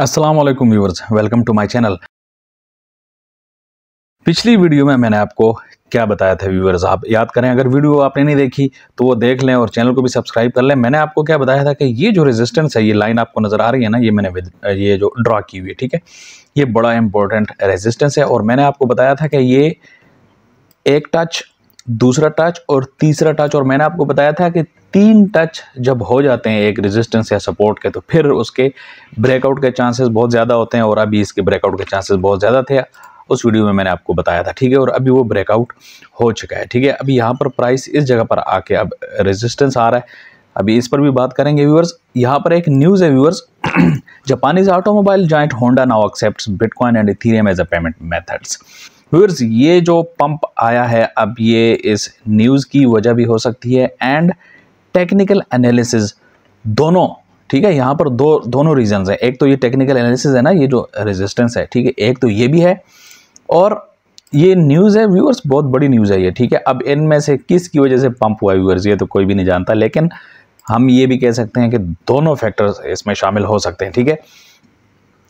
Aslam viewers welcome to my channel पिछली video में मैंने आपको क्या बताया था व्यूवर्स आप याद करें अगर वीडियो आपने नहीं देखी तो वो देख लें और चैनल को भी सब्सक्राइब कर लें मैंने आपको क्या बताया था कि ये जो रेजिस्टेंस है ये लाइन आपको नज़र आ रही है ना ये मैंने ये जो ड्रा की हुई है ठीक है ये बड़ा इंपॉर्टेंट रेजिस्टेंस है और मैंने आपको बताया था कि ये एक टच दूसरा टच और तीसरा टच और मैंने आपको बताया था कि तीन टच जब हो जाते हैं एक रेजिस्टेंस या सपोर्ट के तो फिर उसके ब्रेकआउट के चांसेस बहुत ज़्यादा होते हैं और अभी इसके ब्रेकआउट के चांसेस बहुत ज़्यादा थे उस वीडियो में मैंने आपको बताया था ठीक है और अभी वो ब्रेकआउट हो चुका है ठीक है अभी यहाँ पर प्राइस इस जगह पर आके अब रेजिस्टेंस आ रहा है अभी इस पर भी बात करेंगे व्यूअर्स यहाँ पर एक न्यूज़ है viewers Japanese automobile giant Honda now accept bitcoin and ethereum as a payment methods viewers ये जो पंप आया है अब ये इस न्यूज़ की वजह भी हो सकती है एंड टेक्निकल एनालिसिस दोनों ठीक है यहाँ पर दो दोनों रीजंस हैं एक तो ये टेक्निकल एनालिसिस है ना ये जो रेजिस्टेंस है ठीक है एक तो ये भी है और ये न्यूज़ है व्यूअर्स बहुत बड़ी न्यूज़ है ये ठीक है अब इनमें से किस की वजह से पंप हुआ है व्यूअर्स ये तो कोई भी नहीं जानता लेकिन हम ये भी कह सकते हैं कि दोनों फैक्टर्स इसमें शामिल हो सकते हैं ठीक है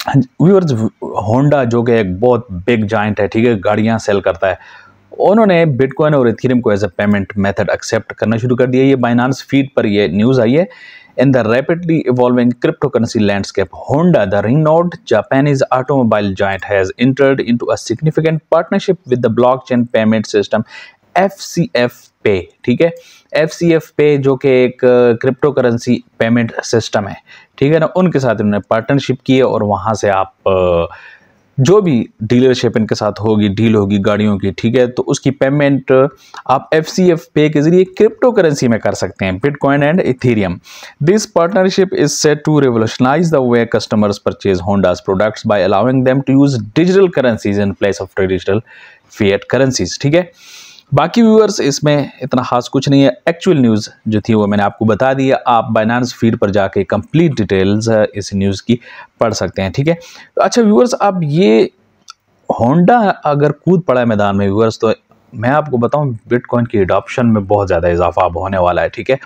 व्यूअर्स हाँ होंडा जो कि एक बहुत बिग जॉइंट है ठीक है गाड़ियाँ सेल करता है उन्होंने बिटकॉइन और इथेरियम को as a payment method accept करना शुरू कर दिया ये बाइनानस फीड पर ये न्यूज़ आई है in the rapidly evolving crypto currency landscape Honda the renowned Japanese automobile giant has entered in a significant partnership with the block chain payment system F C F pay ठीक है F C F पे जो कि एक crypto currency payment system है ठीक है ना उनके साथ इन्होंने पार्टनरशिप की है और वहाँ से आप जो भी डीलरशिप इनके साथ होगी डील होगी गाड़ियों की ठीक है तो उसकी पेमेंट आप एफ सी एफ पे के जरिए क्रिप्टो करेंसी में कर सकते हैं bitcoin and ethereum this partnership is set to revolutionize the way customers purchase Honda's products by allowing them to use digital currencies in place of traditional fiat currencies ठीक है बाकी व्यूअर्स इसमें इतना ख़ास कुछ नहीं है एक्चुअल न्यूज़ जो थी वो मैंने आपको बता दी है आप बाइनांस फीड पर जाके कंप्लीट डिटेल्स इस न्यूज़ की पढ़ सकते हैं ठीक है तो अच्छा व्यूअर्स अब ये होंडा अगर कूद पड़ा है मैदान में व्यूअर्स तो मैं आपको बताऊं बिटकॉइन की एडॉप्शन में बहुत ज़्यादा इजाफा अब होने वाला है ठीक है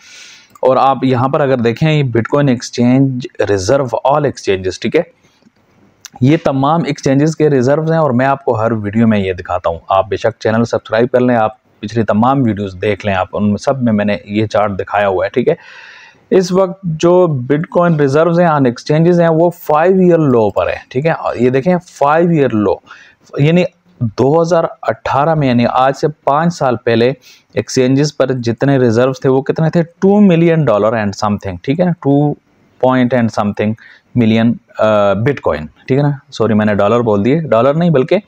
और आप यहाँ पर अगर देखें bitcoin exchange reserve all exchanges ठीक है ये तमाम एक्सचेंजेस के रिजर्व्स हैं और मैं आपको हर वीडियो में ये दिखाता हूँ आप बेशक चैनल सब्सक्राइब कर लें आप पिछली तमाम वीडियोस देख लें आप उन सब में मैंने ये चार्ट दिखाया हुआ है ठीक है इस वक्त जो बिटकॉइन रिजर्व्स हैं ऑन एक्सचेंजेस हैं वो फाइव ईयर लो पर है ठीक है ये देखें फाइव ईयर लो यानी 2018 में यानी आज से पाँच साल पहले एक्सचेंजेस पर जितने रिजर्व थे वो कितने थे two million dollar and something ठीक है two point and something million bitcoin ठीक है ना सॉरी मैंने डॉलर बोल दिए डॉलर नहीं बल्कि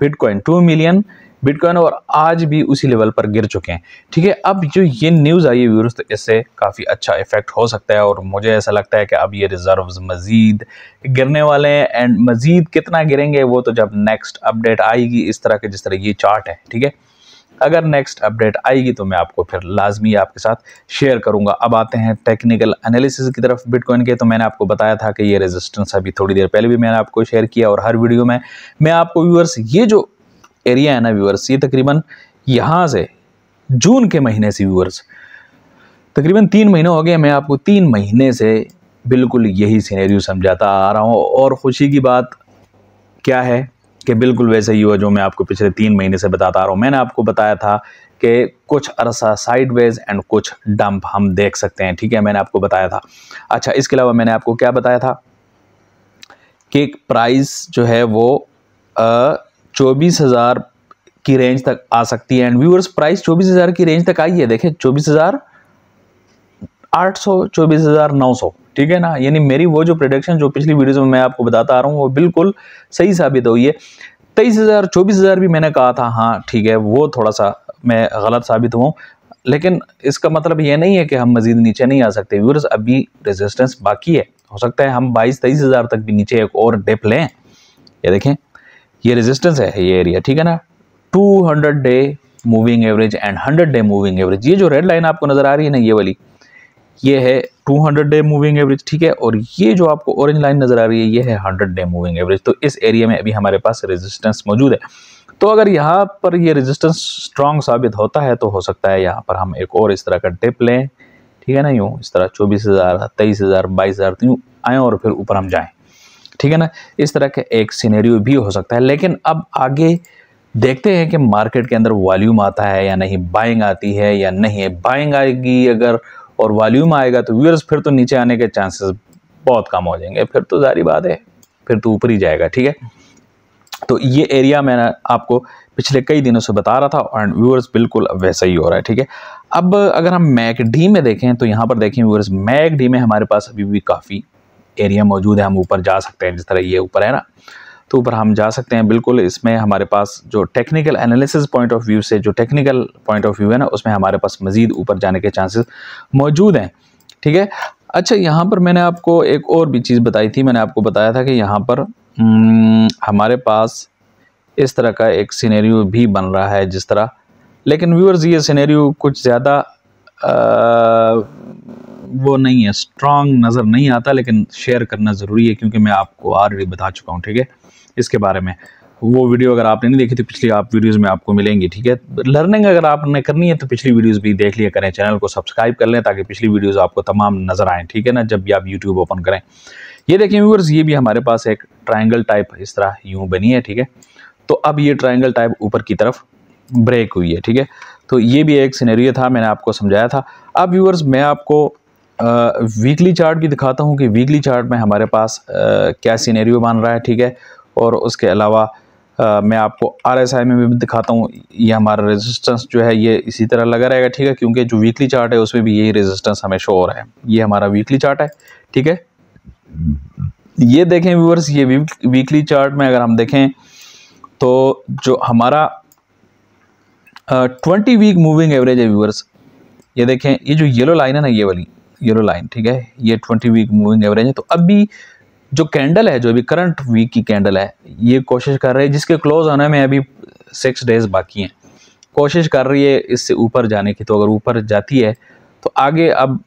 बिटकॉइन टू मिलियन बिटकॉइन और आज भी उसी लेवल पर गिर चुके हैं ठीक है अब जो ये न्यूज़ आई है व्यूर्स तो इससे काफ़ी अच्छा इफेक्ट हो सकता है और मुझे ऐसा लगता है कि अब ये रिज़र्व मज़ीद गिरने वाले हैं एंड मज़ीद कितना गिरेंगे वो तो जब नेक्स्ट अपडेट आएगी इस तरह के जिस तरह ये चार्ट है ठीक है अगर नेक्स्ट अपडेट आएगी तो मैं आपको फिर लाजमी आपके साथ शेयर करूंगा अब आते हैं टेक्निकल एनालिसिस की तरफ बिटकॉइन के तो मैंने आपको बताया था कि ये रेजिस्टेंस अभी थोड़ी देर पहले भी मैंने आपको शेयर किया और हर वीडियो में मैं आपको व्यूअर्स ये जो एरिया है ना व्यूअर्स ये तकरीबन यहाँ से जून के महीने से व्यूअर्स तकरीबन तीन महीने हो गए मैं आपको तीन महीने से बिल्कुल यही सीनेरियो समझाता आ रहा हूँ और ख़ुशी की बात क्या है कि बिल्कुल वैसे ही हुआ जो मैं आपको पिछले तीन महीने से बताता आ रहा हूँ मैंने आपको बताया था कि कुछ अरसा साइडवेज एंड कुछ डंप हम देख सकते हैं ठीक है मैंने आपको बताया था अच्छा इसके अलावा मैंने आपको क्या बताया था कि प्राइस जो है वो चौबीस हज़ार की रेंज तक आ सकती है एंड व्यूअर्स प्राइस चौबीस हज़ार की रेंज तक आई है देखें चौबीस हज़ार आठ सौ चौबीस हज़ार नौ सौ ठीक है ना यानी मेरी वो जो प्रोडक्शन जो पिछली वीडियो में मैं आपको बताता आ रहा हूँ वो बिल्कुल सही साबित हुई है तेईस हज़ार चौबीस हज़ार भी मैंने कहा था हाँ ठीक है वो थोड़ा सा मैं गलत साबित हुआ लेकिन इसका मतलब ये नहीं है कि हम मज़ीद नीचे नहीं आ सकते व्यूर्स अभी रेजिस्टेंस बाकी है हो सकता है हम बाईस तेईस हज़ार तक भी नीचे एक और डेप लें ये देखें ये रेजिस्टेंस है ये एरिया ठीक है ना hundred day moving average and 100 day moving average ये जो रेड लाइन आपको नज़र आ रही है ना ये वाली ये है 200 डे मूविंग एवरेज ठीक है और ये जो आपको ऑरेंज लाइन नज़र आ रही है ये है 100 डे मूविंग एवरेज तो इस एरिया में अभी हमारे पास रेजिस्टेंस मौजूद है तो अगर यहाँ पर ये रेजिस्टेंस स्ट्रांग साबित होता है तो हो सकता है यहाँ पर हम एक और इस तरह का टिप लें ठीक है ना यूँ इस तरह चौबीस हज़ार तेईस हज़ार बाईस हज़ार तो यूँ आएँ और फिर ऊपर हम जाएँ ठीक है ना इस तरह का एक सीनेरियो भी हो सकता है लेकिन अब आगे देखते हैं कि मार्केट के अंदर वॉल्यूम आता है या नहीं बाइंग आती है या नहीं बाइंग आएगी अगर और वॉल्यूम आएगा तो व्यूअर्स फिर तो नीचे आने के चांसेस बहुत कम हो जाएंगे फिर तो जारी बात है फिर तो ऊपर ही जाएगा ठीक है तो ये एरिया मैंने आपको पिछले कई दिनों से बता रहा था एंड व्यूअर्स बिल्कुल वैसा ही हो रहा है ठीक है अब अगर हम मैक डी में देखें तो यहाँ पर देखें व्यूअर्स मैक डी में हमारे पास अभी भी काफ़ी एरिया मौजूद है हम ऊपर जा सकते हैं जिस तरह ये ऊपर है ना तो ऊपर हम जा सकते हैं बिल्कुल इसमें हमारे पास जो technical analysis point of view से जो टेक्निकल पॉइंट ऑफ व्यू है ना उसमें हमारे पास मज़ीद ऊपर जाने के चांसेस मौजूद हैं ठीक है अच्छा यहाँ पर मैंने आपको एक और भी चीज़ बताई थी मैंने आपको बताया था कि यहाँ पर हम्म, हमारे पास इस तरह का एक सीनेरियो भी बन रहा है जिस तरह लेकिन व्यूअर्स ये सीनेरियो कुछ ज़्यादा वो नहीं है स्ट्रांग नज़र नहीं आता लेकिन शेयर करना ज़रूरी है क्योंकि मैं आपको ऑलरेडी बता चुका हूँ ठीक है इसके बारे में वो वीडियो अगर आपने नहीं देखी तो पिछली आप वीडियोस में आपको मिलेंगी ठीक है लर्निंग अगर आपने करनी है तो पिछली वीडियोस भी देख लिया करें चैनल को सब्सक्राइब कर लें ताकि पिछली वीडियोस आपको तमाम नज़र आएँ ठीक है ना जब भी आप यूट्यूब ओपन करें ये देखें व्यूवर्स ये भी हमारे पास एक ट्राइंगल टाइप इस तरह यूँ बनी है ठीक है तो अब ये ट्राइंगल टाइप ऊपर की तरफ ब्रेक हुई है ठीक है तो ये भी एक सिनेरियो था मैंने आपको समझाया था अब व्यूवर्स मैं आपको वीकली चार्ट भी दिखाता हूँ कि वीकली चार्ट में हमारे पास आ, क्या सीनेरियो बन रहा है ठीक है और उसके अलावा आ, मैं आपको आरएसआई में भी दिखाता हूँ ये हमारा रेजिस्टेंस जो है ये इसी तरह लगा रहेगा ठीक है क्योंकि जो वीकली चार्ट है उसमें भी यही रेजिस्टेंस हमें शो हो रहा है ये हमारा वीकली चार्ट है ठीक है ये देखें व्यूवर्स ये वीकली चार्ट में अगर हम देखें तो जो हमारा ट्वेंटी वीक मूविंग एवरेज है व्यूवर्स ये देखें ये जो येलो लाइन है ना ये वाली येलो लाइन ठीक है ये ट्वेंटी वीक मूविंग एवरेज है तो अभी जो कैंडल है जो अभी करंट वीक की कैंडल है ये कोशिश कर रही है जिसके क्लोज होने में अभी सिक्स डेज बाकी हैं कोशिश कर रही है इससे ऊपर जाने की तो अगर ऊपर जाती है तो आगे अब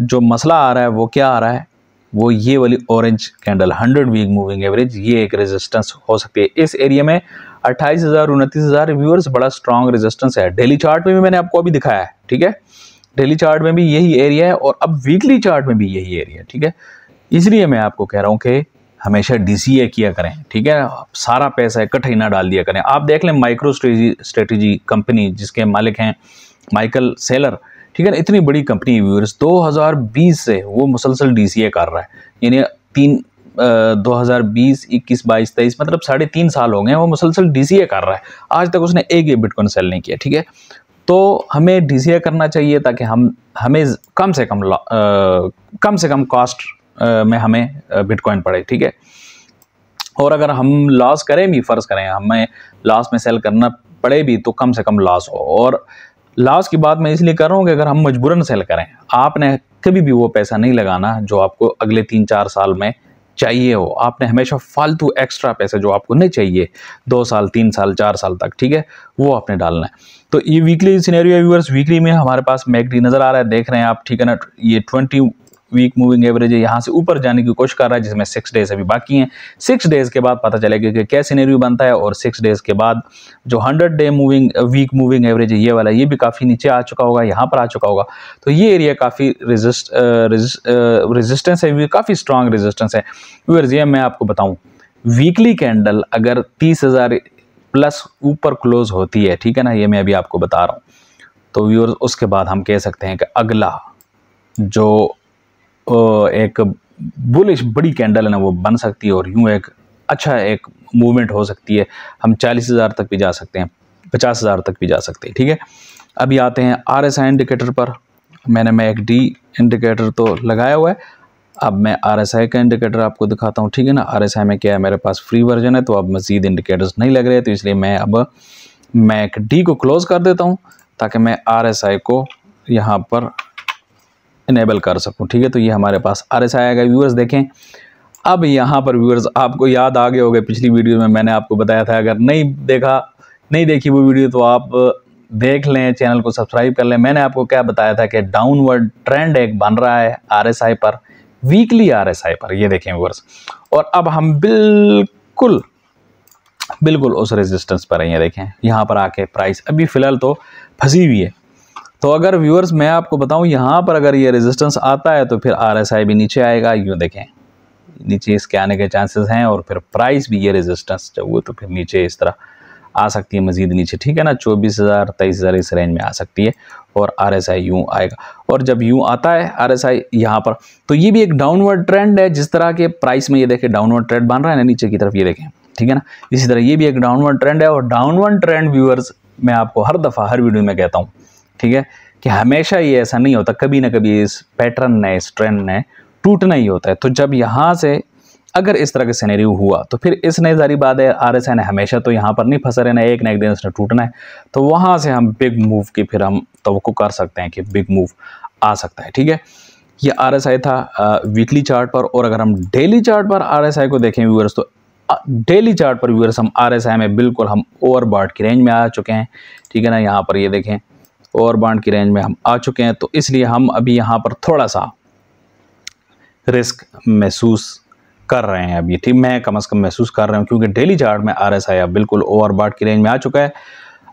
जो मसला आ रहा है वो क्या आ रहा है वो ये वाली orange candle hundred week moving average ये एक रेजिस्टेंस हो सकती है इस एरिया में अट्ठाईस हज़ार उनतीस हज़ार व्यूअर्स बड़ा स्ट्रॉन्ग रेजिस्टेंस है डेली चार्ट में भी मैंने आपको अभी दिखाया है ठीक है डेली चार्ट में भी यही एरिया है और अब वीकली चार्ट में भी यही एरिया है ठीक है इसलिए मैं आपको कह रहा हूँ कि हमेशा डी किया करें ठीक है सारा पैसा इकट्ठा ही ना डाल दिया करें आप देख लें माइक्रो स्ट्रेटजी कंपनी जिसके मालिक हैं माइकल सेलर ठीक है ना इतनी बड़ी कंपनी व्यूअर्स 2020 से वो मुसलसल डी कर रहा है यानी तीन दो हज़ार बीस इक्कीस बाईस तेईस मतलब साढ़े तीन साल हो गए हैं वो मुसलसल डी कर रहा है आज तक उसने एक ही बिटकॉइन सेल नहीं किया ठीक है तो हमें डी करना चाहिए ताकि हम हमें कम से कम आ, कम से कम कॉस्ट में हमें बिटकॉइन पड़े ठीक है और अगर हम लॉस करें भी फ़र्ज़ करें हमें लॉस में सेल करना पड़े भी तो कम से कम लॉस हो और लॉस की बात मैं इसलिए कर रहा हूँ कि अगर हम मजबूरन सेल करें आपने कभी भी वो पैसा नहीं लगाना जो आपको अगले तीन चार साल में चाहिए हो आपने हमेशा फालतू एक्स्ट्रा पैसे जो आपको नहीं चाहिए दो साल तीन साल चार साल तक ठीक है वो आपने डालना है तो ये वीकली सिनेरियो व्यूअर्स वीकली में हमारे पास मैगडी नज़र आ रहा है देख रहे हैं आप ठीक है ना ये ट्वेंटी वीक मूविंग एवरेज है यहाँ से ऊपर जाने की कोशिश कर रहा है जिसमें सिक्स डेज अभी बाकी हैं सिक्स डेज के बाद पता चलेगा कि क्या सीनेरियो बनता है और सिक्स डेज के बाद जो hundred day moving week moving average है ये वाला ये भी काफ़ी नीचे आ चुका होगा यहाँ पर आ चुका होगा तो ये एरिया काफ़ी रेजिस्ट रेजिस्टेंस है काफ़ी स्ट्रांग रेजिस्टेंस है व्यूअर्स ये मैं आपको बताऊँ वीकली कैंडल अगर तीस हज़ार प्लस ऊपर क्लोज होती है ठीक है ना ये मैं अभी आपको बता रहा हूँ तो व्यूअर्स उसके बाद हम कह सकते हैं कि अगला जो एक बुलिश बड़ी कैंडल है ना वो बन सकती है और यूँ एक अच्छा एक मूवमेंट हो सकती है हम चालीस हज़ार तक भी जा सकते हैं पचास हज़ार तक भी जा सकते हैं ठीक है अभी आते हैं आर एस आई इंडिकेटर पर मैंने मैं एक डी इंडिकेटर तो लगाया हुआ है अब मैं आर एस आई का इंडिकेटर आपको दिखाता हूँ ठीक है ना आर एस आई में क्या है मेरे पास फ्री वर्जन है तो अब मज़ीद इंडिकेटर्स नहीं लग रहे तो इसलिए मैं अब मैं एक डी को क्लोज़ कर देता हूँ ताकि मैं आर एस आई को यहाँ पर इनेबल कर सकूँ ठीक है तो ये हमारे पास आर एस आएगा व्यूअर्स देखें अब यहाँ पर व्यूअर्स आपको याद आ गए हो गए पिछली वीडियो में मैंने आपको बताया था अगर नहीं देखा नहीं देखी वो वीडियो तो आप देख लें चैनल को सब्सक्राइब कर लें मैंने आपको क्या बताया था कि डाउनवर्ड ट्रेंड एक बन रहा है आरएसआई पर वीकली आरएसआई पर ये देखें व्यूअर्स और अब हम बिल्कुल बिल्कुल उस रेजिस्टेंस पर हैं ये देखें यहाँ पर आके प्राइस अभी फ़िलहाल तो फंसी हुई है तो अगर व्यूअर्स मैं आपको बताऊं यहाँ पर अगर ये रेजिस्टेंस आता है तो फिर आर भी नीचे आएगा यूँ देखें नीचे इसके आने के चांसेस हैं और फिर प्राइस भी ये रेजिस्टेंस जब हुए तो फिर नीचे इस तरह आ सकती है मज़ीद नीचे ठीक है ना चौबीस हज़ार तेईस हज़ार इस रेंज में आ सकती है और आर एस आई यूँ आएगा और जब यूँ आता है आर एस आई यहाँ पर तो ये भी एक डाउनवर्ड ट्रेंड है जिस तरह के प्राइस में ये देखें डाउनवर्ड ट्रेंड बन रहा है ना नीचे की तरफ ये देखें ठीक है ना इसी तरह ये भी एक डाउनवर्ड ट्रेंड है और डाउनवर्ड ट्रेंड व्यूअर्स मैं आपको हर दफ़ा हर वीडियो में कहता हूँ ठीक है कि हमेशा ये ऐसा नहीं होता कभी ना कभी इस पैटर्न ने इस ट्रेंड ने टूटना ही होता है तो जब यहाँ से अगर इस तरह का सिनेरियो हुआ तो फिर इस नई जारी बात है आर एस ने हमेशा तो यहाँ पर नहीं फंसे रहना एक ना एक दिन इसने टूटना है तो वहाँ से हम बिग मूव की फिर हम तो कर सकते हैं कि बिग मूव आ सकता है ठीक है ये आर एस आई था वीकली चार्ट पर और अगर हम डेली चार्ट पर आर एस आई को देखें व्यूअर्स तो डेली चार्ट पर व्यूअर्स हम आर एस आई में बिल्कुल हम ओवर की रेंज में आ चुके हैं ठीक है ना यहाँ पर ये देखें और बांड की रेंज में हम आ चुके हैं तो इसलिए हम अभी यहाँ पर थोड़ा सा रिस्क महसूस कर रहे हैं अभी ठीक मैं कम अज़ कम महसूस कर रहा हूँ क्योंकि डेली चार्ट में आर एस आई अब बिल्कुल ओवर बाट की रेंज में आ चुका है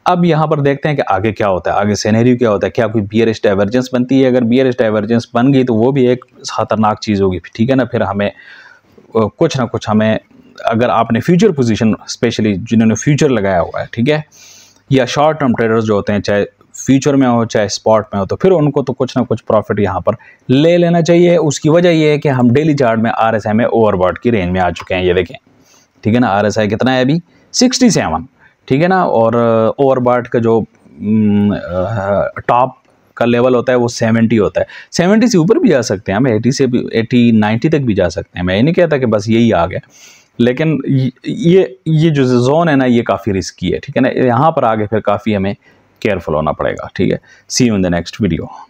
अब यहाँ पर देखते हैं कि आगे क्या होता है आगे सेनेरियो क्या होता है क्या कोई बियरिश डाइवर्जेंस बनती है अगर एस डाइवर्जेंस बन गई तो वो भी एक ख़तरनाक चीज़ होगी ठीक है ना फिर हमें कुछ ना कुछ हमें अगर आपने फ्यूचर पोजिशन स्पेशली जिन्होंने फ्यूचर लगाया हुआ है ठीक है या शॉर्ट टर्म ट्रेडर्स जो होते हैं चाहे फ्यूचर में हो चाहे स्पॉट में हो तो फिर उनको तो कुछ ना कुछ प्रॉफिट यहाँ पर ले लेना चाहिए उसकी वजह यह है कि हम डेली चार्ट में आर एस आई में ओवरबॉड की रेंज में आ चुके हैं ये देखें ठीक है ना आर एस आई कितना है अभी सिक्सटी सेवन ठीक है ना और ओवरबॉड uh, का जो टॉप mm, uh, का लेवल होता है वो सेवेंटी होता है सेवेंटी से ऊपर भी जा सकते हैं हम एटी से भी एटी नाइन्टी तक भी जा सकते हैं मैं ये नहीं कहता कि बस यही आ गया लेकिन ये ये जो जोन है ना ये काफ़ी रिस्की है ठीक है ना यहाँ पर आगे फिर काफ़ी हमें केयरफुल होना पड़ेगा ठीक है see you in the next video